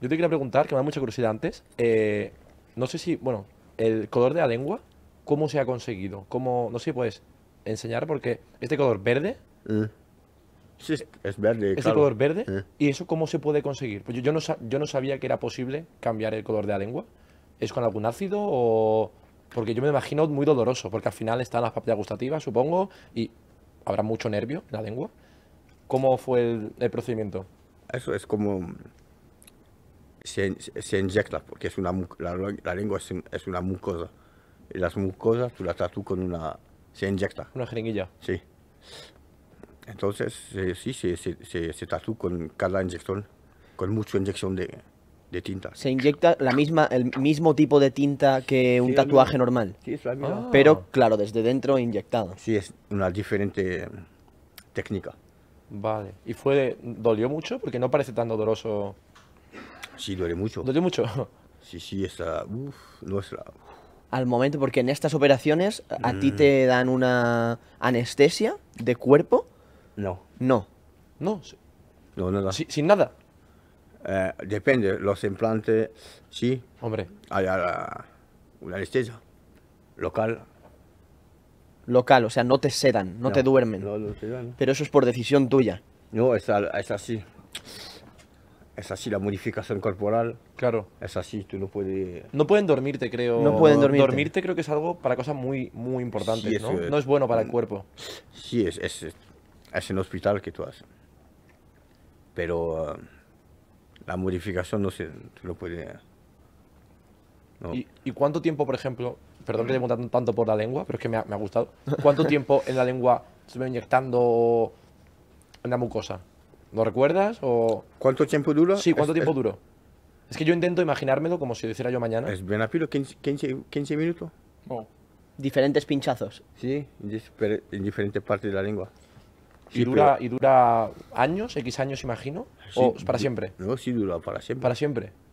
Yo te quería preguntar, que me da mucha curiosidad antes. Eh, no sé si, bueno, el color de la lengua, ¿cómo se ha conseguido? ¿Cómo, no sé si puedes enseñar, porque este color verde. Mm. Sí, es verde. Este color verde. Mm. ¿Y eso cómo se puede conseguir? Pues yo, no sabía que era posible cambiar el color de la lengua. ¿Es con algún ácido o.? Porque yo me imagino muy doloroso, porque al final están las papilas gustativas, supongo, y habrá mucho nervio en la lengua. ¿Cómo fue el procedimiento? Eso es como se, inyecta, porque es una, la, lengua es, es, una mucosa. Y las mucosas tú las tatúas con una... se inyecta. Una jeringuilla. Sí. Entonces, eh, sí, se, se, se, tatúa con cada inyección, con mucha inyección de, de tinta. Se inyecta la misma, el mismo tipo de tinta que un tatuaje normal. Sí, es la ah. Pero, claro, desde dentro inyectado. Sí, es una diferente técnica. Vale. ¿Y fue dolió mucho? Porque no parece tan doloroso. Sí, duele mucho. Duele mucho. Sí, sí, está... Uf, no es la... Al momento, porque en estas operaciones, ¿a ti mm. te dan una anestesia de cuerpo? No. No. No, no sin nada. Eh, depende, los implantes, sí. Hombre. Hay una anestesia local. Local, o sea, no te sedan, no, te duermen. Pero eso es por decisión tuya. No, es así es así la modificación corporal. Claro. Es así, tú no puedes... No pueden dormirte, creo. No pueden dormirte. Dormirte creo que es algo para cosas muy, muy importantes, ¿no? no es bueno para el mm, cuerpo. Sí, es, es, es en hospital que tú haces. Pero uh, la modificación no se, lo puede. ¿Y, cuánto tiempo, por ejemplo, perdón que te preguntan tanto por la lengua, pero es que me ha, gustado, cuánto tiempo en la lengua se va inyectando la mucosa? ¿Lo recuerdas? O... ¿Cuánto tiempo duro? Sí, ¿cuánto tiempo duro Es que yo intento imaginármelo como si lo hiciera yo mañana. Es bien rápido, 15, 15, minutos. Oh. Diferentes pinchazos. Sí, en diferentes partes de la lengua. ¿Y, dura, ¿Y dura años, X años, imagino? ¿O para siempre? No, sí dura para siempre. ¿Para siempre?